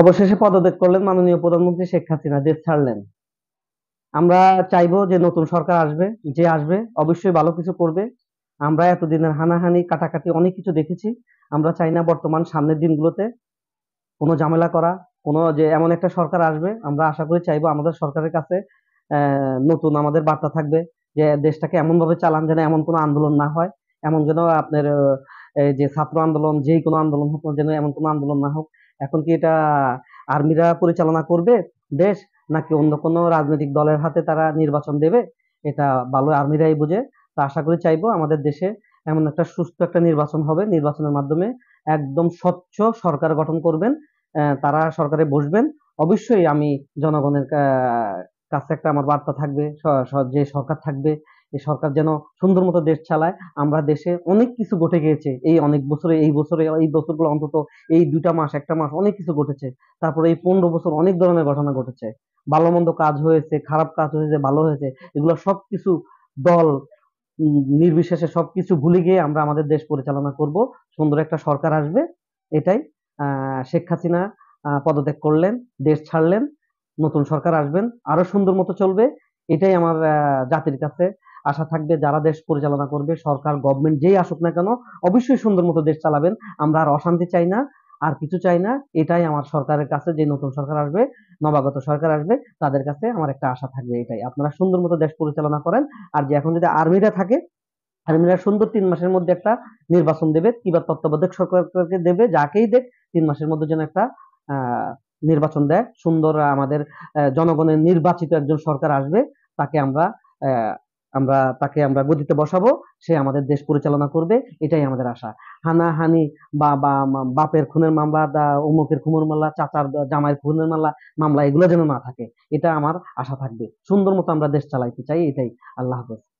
অবশেষে পদত্যাগ করলেন মাননীয় প্রধানমন্ত্রী শেখ হাসিনা দেশ ছাড়লেন আমরা চাইবো যে নতুন সরকার আসবে যে আসবে অবশ্যই ভালো কিছু করবে আমরা এতদিনের হানাহানি কাটাকাটি অনেক কিছু দেখেছি আমরা চাই না বর্তমান সামনের দিনগুলোতে কোনো ঝামেলা করা কোনো যে এমন একটা সরকার আসবে আমরা আশা করি চাইবো আমাদের সরকারের কাছে নতুন আমাদের বার্তা থাকবে যে দেশটাকে এমনভাবে চালান যেন এমন কোনো আন্দোলন না হয় এমন যেন আপনার যে ছাত্র আন্দোলন যেই কোনো আন্দোলন হোক যেন এমন কোনো আন্দোলন না হোক এখন কি এটা আর্মিরা পরিচালনা করবে দেশ নাকি অন্য কোনো রাজনৈতিক দলের হাতে তারা নির্বাচন দেবে এটা ভালো আর্মিরাই বুঝে তো আশা করি চাইবো আমাদের দেশে এমন একটা সুস্থ একটা নির্বাচন হবে নির্বাচনের মাধ্যমে একদম স্বচ্ছ সরকার গঠন করবেন তারা সরকারে বসবেন অবশ্যই আমি জনগণের কাছে একটা আমার বার্তা থাকবে যে সরকার থাকবে এই সরকার যেন সুন্দর মতো দেশ চালায় আমরা দেশে অনেক কিছু ঘটে গিয়েছে এই অনেক বছরে এই বছরে এই বছরগুলো অন্তত এই দুইটা মাস একটা মাস অনেক কিছু ঘটেছে তারপরে এই পনেরো বছর অনেক ধরনের ঘটনা ঘটেছে ভালো মন্দ কাজ হয়েছে খারাপ কাজ হয়েছে ভালো হয়েছে এগুলো সব কিছু দল নির্বিশেষে সবকিছু ভুলে গিয়ে আমরা আমাদের দেশ পরিচালনা করব সুন্দর একটা সরকার আসবে এটাই শেখ হাসিনা পদত্যাগ করলেন দেশ ছাড়লেন নতুন সরকার আসবেন আরো সুন্দর মতো চলবে এটাই আমার জাতির কাছে আশা থাকবে যারা দেশ পরিচালনা করবে সরকার গভর্নমেন্ট যেই আসুক না কেন অবশ্যই সুন্দর মতো দেশ চালাবেন আমরা আর অশান্তি চাই না আর কিছু চাই না এটাই আমার সরকারের কাছে যে নতুন সরকার আসবে নবাগত সরকার আসবে তাদের কাছে আমার একটা আশা থাকবে এটাই আপনারা সুন্দর মতো দেশ পরিচালনা করেন আর যে এখন যদি আর্মিরা থাকে আর্মিরা সুন্দর তিন মাসের মধ্যে একটা নির্বাচন দেবে কিংবা তত্ত্বাবধায়ক সরকারকে দেবে যাকেই দেখ তিন মাসের মধ্যে যেন একটা নির্বাচন দেয় সুন্দর আমাদের জনগণের নির্বাচিত একজন সরকার আসবে তাকে আমরা আমরা তাকে আমরা গদিতে বসাবো সে আমাদের দেশ পরিচালনা করবে এটাই আমাদের আশা হানাহানি বা বাপের খুনের মামলা বা অমুকের খুনের মামলা চাচার জামাইয়ের খুনের মামলা মামলা এগুলো যেন না থাকে এটা আমার আশা থাকবে সুন্দর মতো আমরা দেশ চালাইতে চাই এটাই আল্লাহ হাফেজ